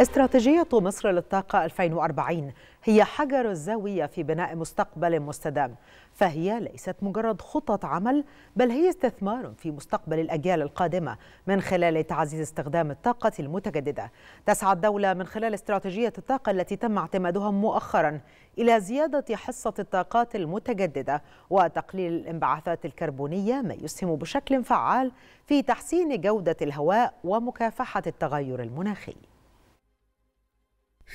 استراتيجية مصر للطاقة 2040 هي حجر الزاوية في بناء مستقبل مستدام فهي ليست مجرد خطط عمل بل هي استثمار في مستقبل الأجيال القادمة من خلال تعزيز استخدام الطاقة المتجددة تسعى الدولة من خلال استراتيجية الطاقة التي تم اعتمادها مؤخرا إلى زيادة حصة الطاقات المتجددة وتقليل الانبعاثات الكربونية ما يسهم بشكل فعال في تحسين جودة الهواء ومكافحة التغير المناخي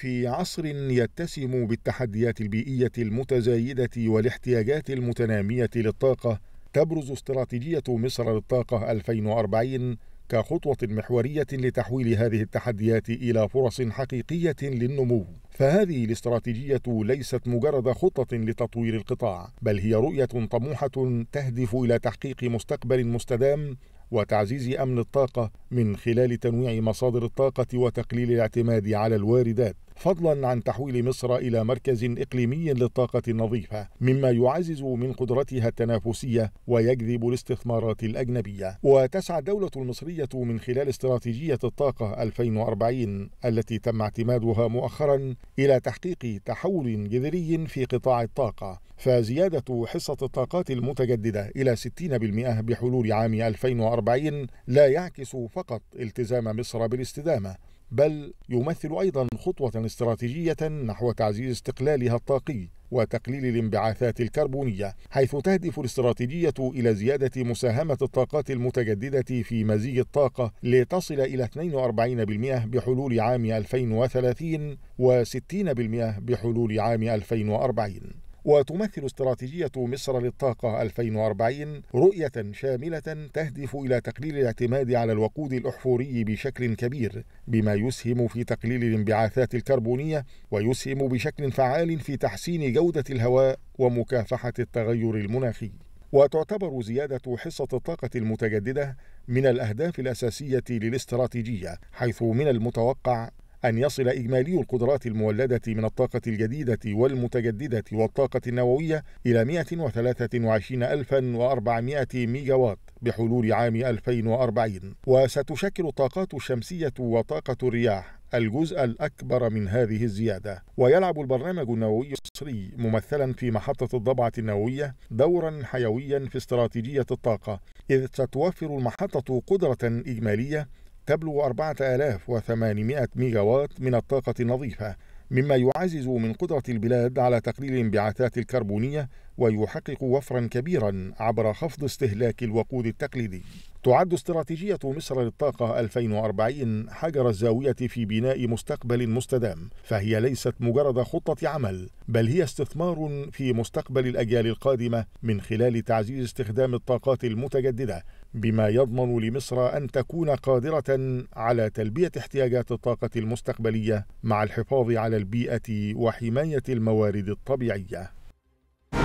في عصر يتسم بالتحديات البيئيه المتزايده والاحتياجات المتناميه للطاقه تبرز استراتيجيه مصر للطاقه 2040 كخطوه محوريه لتحويل هذه التحديات الى فرص حقيقيه للنمو فهذه الاستراتيجيه ليست مجرد خطه لتطوير القطاع بل هي رؤيه طموحه تهدف الى تحقيق مستقبل مستدام وتعزيز امن الطاقه من خلال تنويع مصادر الطاقه وتقليل الاعتماد على الواردات فضلا عن تحويل مصر إلى مركز إقليمي للطاقة النظيفة مما يعزز من قدرتها التنافسية ويجذب الاستثمارات الأجنبية وتسعى الدولة المصرية من خلال استراتيجية الطاقة 2040 التي تم اعتمادها مؤخرا إلى تحقيق تحول جذري في قطاع الطاقة فزيادة حصة الطاقات المتجددة إلى 60% بحلول عام 2040 لا يعكس فقط التزام مصر بالاستدامة بل يمثل أيضا خطوة استراتيجية نحو تعزيز استقلالها الطاقي وتقليل الانبعاثات الكربونية حيث تهدف الاستراتيجية إلى زيادة مساهمة الطاقات المتجددة في مزيج الطاقة لتصل إلى 42% بحلول عام 2030 و60% بحلول عام 2040 وتمثل استراتيجية مصر للطاقة 2040 رؤية شاملة تهدف إلى تقليل الاعتماد على الوقود الأحفوري بشكل كبير بما يسهم في تقليل الانبعاثات الكربونية ويسهم بشكل فعال في تحسين جودة الهواء ومكافحة التغير المناخي وتعتبر زيادة حصة الطاقة المتجددة من الأهداف الأساسية للاستراتيجية حيث من المتوقع أن يصل إجمالي القدرات المولدة من الطاقة الجديدة والمتجددة والطاقة النووية إلى 123400 ميجاوات بحلول عام 2040 وستشكل الطاقات الشمسية وطاقة الرياح الجزء الأكبر من هذه الزيادة ويلعب البرنامج النووي المصري ممثلا في محطة الضبعة النووية دورا حيويا في استراتيجية الطاقة إذ ستوفر المحطة قدرة إجمالية تبلغ 4800 ميجا وات من الطاقة النظيفة مما يعزز من قدرة البلاد على تقليل الانبعاثات الكربونية ويحقق وفرا كبيرا عبر خفض استهلاك الوقود التقليدي تعد استراتيجية مصر للطاقة 2040 حجر الزاوية في بناء مستقبل مستدام، فهي ليست مجرد خطة عمل، بل هي استثمار في مستقبل الأجيال القادمة من خلال تعزيز استخدام الطاقات المتجددة بما يضمن لمصر أن تكون قادرة على تلبية احتياجات الطاقة المستقبلية مع الحفاظ على البيئة وحماية الموارد الطبيعية